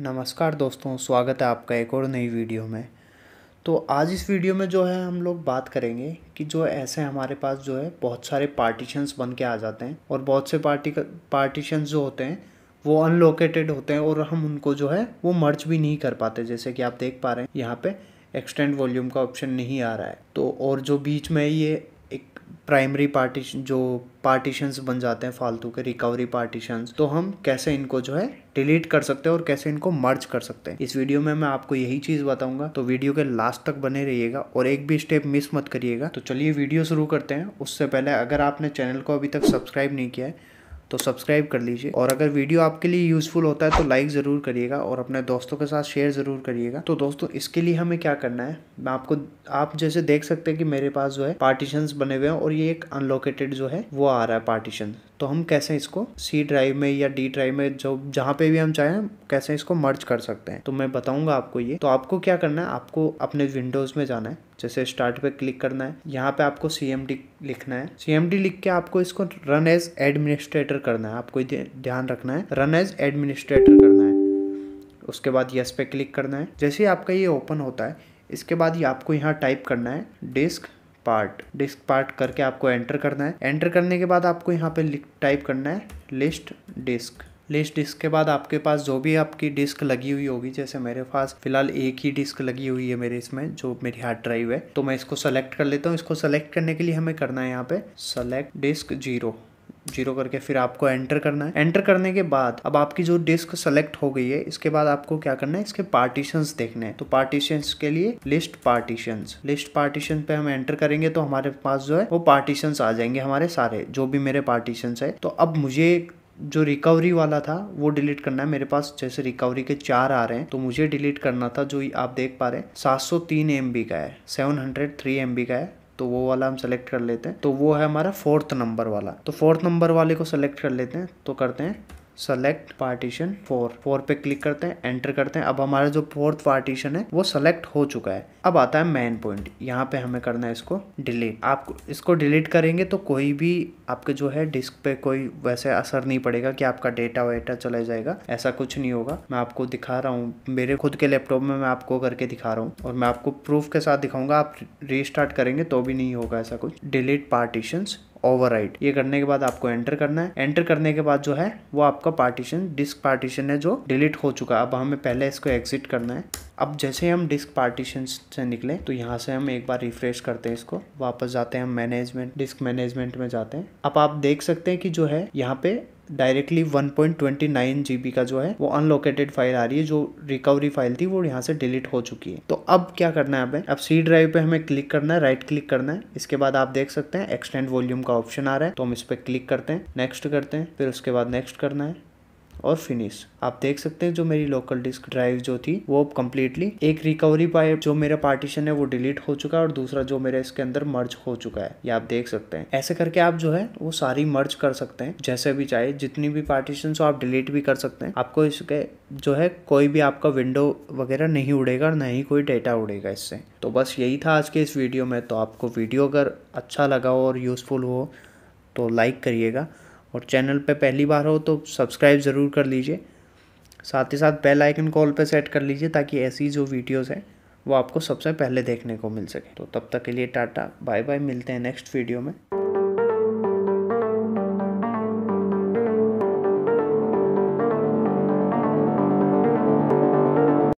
नमस्कार दोस्तों स्वागत है आपका एक और नई वीडियो में तो आज इस वीडियो में जो है हम लोग बात करेंगे कि जो ऐसे हमारे पास जो है बहुत सारे पार्टीशंस बन के आ जाते हैं और बहुत से पार्टी पार्टीशंस जो होते हैं वो अनलोकेटेड होते हैं और हम उनको जो है वो मर्च भी नहीं कर पाते जैसे कि आप देख पा रहे हैं यहाँ पर एक्सटेंड वॉल्यूम का ऑप्शन नहीं आ रहा है तो और जो बीच में ये प्राइमरी पार्टीशन जो पार्टीशंस बन जाते हैं फालतू के रिकवरी पार्टीशंस तो हम कैसे इनको जो है डिलीट कर सकते हैं और कैसे इनको मर्ज कर सकते हैं इस वीडियो में मैं आपको यही चीज़ बताऊंगा तो वीडियो के लास्ट तक बने रहिएगा और एक भी स्टेप मिस मत करिएगा तो चलिए वीडियो शुरू करते हैं उससे पहले अगर आपने चैनल को अभी तक सब्सक्राइब नहीं किया है तो सब्सक्राइब कर लीजिए और अगर वीडियो आपके लिए यूज़फुल होता है तो लाइक ज़रूर करिएगा और अपने दोस्तों के साथ शेयर ज़रूर करिएगा तो दोस्तों इसके लिए हमें क्या करना है मैं आपको आप जैसे देख सकते हैं कि मेरे पास जो है पार्टीशन बने हुए हैं और ये एक अनलोकेटेड जो है वो आ रहा है पार्टीशन तो हम कैसे इसको सी ड्राइव में या डी ड्राइव में जो जहाँ पे भी हम चाहें कैसे इसको मर्ज कर सकते हैं तो मैं बताऊंगा आपको ये तो आपको क्या करना है आपको अपने विंडोज़ में जाना है जैसे स्टार्ट पे क्लिक करना है यहाँ पे आपको सी एम डी लिखना है सी एम डी लिख के आपको इसको रन एज एडमिनिस्ट्रेटर करना है आपको ध्यान रखना है रन एज एडमिनिस्ट्रेटर करना है उसके बाद यस पे क्लिक करना है जैसे ही आपका ये ओपन होता है इसके बाद ये आपको यहाँ टाइप करना है डिस्क पार्ट डिस्क पार्ट करके आपको एंटर करना है एंटर करने के बाद आपको यहाँ पे टाइप करना है लिस्ट डिस्क लिस्ट डिस्क के बाद आपके पास जो भी आपकी डिस्क लगी हुई होगी जैसे मेरे पास फिलहाल एक ही डिस्क लगी हुई है मेरे इसमें जो मेरी हार्ड ड्राइव है तो मैं इसको सेलेक्ट कर लेता हूँ इसको सेलेक्ट करने के लिए हमें करना है यहाँ पे सेलेक्ट डिस्क जीरो जीरो करके फिर आपको एंटर करना है एंटर करने के बाद अब आपकी जो डिस्क सेलेक्ट हो गई है इसके बाद आपको क्या करना है इसके पार्टीशंस देखने हैं तो पार्टीशन के लिए लिस्ट पार्टीशन लिस्ट पार्टीशन पे हम एंटर करेंगे तो हमारे पास जो है वो पार्टीशन आ जाएंगे हमारे सारे जो भी मेरे पार्टीशंस है तो अब मुझे जो रिकवरी वाला था वो डिलीट करना है मेरे पास जैसे रिकवरी के चार आ रहे हैं तो मुझे डिलीट करना था जो आप देख पा रहे हैं 703 सौ का है 703 हंड्रेड का है तो वो वाला हम सेलेक्ट कर लेते हैं तो वो है हमारा फोर्थ नंबर वाला तो फोर्थ नंबर वाले को सेलेक्ट कर लेते हैं तो करते हैं सेलेक्ट पार्टीशन फोर फोर पे क्लिक करते हैं एंटर करते हैं अब हमारा जो फोर्थ पार्टीशन है वो सेलेक्ट हो चुका है अब आता है मेन पॉइंट यहाँ पे हमें करना है इसको डिलीट आप इसको डिलीट करेंगे तो कोई भी आपके जो है डिस्क पे कोई वैसे असर नहीं पड़ेगा कि आपका डेटा वेटा चला जाएगा ऐसा कुछ नहीं होगा मैं आपको दिखा रहा हूँ मेरे खुद के लैपटॉप में मैं आपको करके दिखा रहा हूँ और मैं आपको प्रूफ के साथ दिखाऊंगा आप रिस्टार्ट करेंगे तो भी नहीं होगा ऐसा कुछ डिलीट पार्टीशन राइट ये करने के बाद आपको एंटर करना है एंटर करने के बाद जो है वो आपका पार्टीशन डिस्क पार्टीशन है जो डिलीट हो चुका अब हमें पहले इसको एग्जिट करना है अब जैसे हम डिस्क पार्टीशन से निकले तो यहाँ से हम एक बार रिफ्रेश करते हैं इसको वापस जाते हैं हम मैनेजमेंट डिस्क मैनेजमेंट में जाते हैं अब आप देख सकते हैं कि जो है यहाँ पे डायरेक्टली 1.29 जीबी का जो है वो अनलोकेटेड फाइल आ रही है जो रिकवरी फाइल थी वो यहाँ से डिलीट हो चुकी है तो अब क्या करना है हमें अब सी ड्राइव पे हमें क्लिक करना है राइट क्लिक करना है इसके बाद आप देख सकते हैं एक्सटेंड वॉल्यूम का ऑप्शन आ रहा है तो हम इस पर क्लिक करते हैं नेक्स्ट करते हैं फिर उसके बाद नेक्स्ट करना है और फिनिश आप देख सकते हैं जो मेरी लोकल डिस्क ड्राइव जो थी वो अब कम्प्लीटली एक रिकवरी पाए जो मेरा पार्टीशन है वो डिलीट हो चुका है और दूसरा जो मेरा इसके अंदर मर्ज हो चुका है ये आप देख सकते हैं ऐसे करके आप जो है वो सारी मर्ज कर सकते हैं जैसे भी चाहे जितनी भी पार्टीशन हो आप डिलीट भी कर सकते हैं आपको इसके जो है कोई भी आपका विंडो वगैरह नहीं उड़ेगा ना ही कोई डेटा उड़ेगा इससे तो बस यही था आज के इस वीडियो में तो आपको वीडियो अगर अच्छा लगा हो और यूज़फुल हो तो लाइक करिएगा और चैनल पे पहली बार हो तो सब्सक्राइब ज़रूर कर लीजिए साथ ही साथ बेल आइकन कॉल पे सेट कर लीजिए ताकि ऐसी जो वीडियोस हैं वो आपको सबसे पहले देखने को मिल सके तो तब तक के लिए टाटा बाय बाय मिलते हैं नेक्स्ट वीडियो में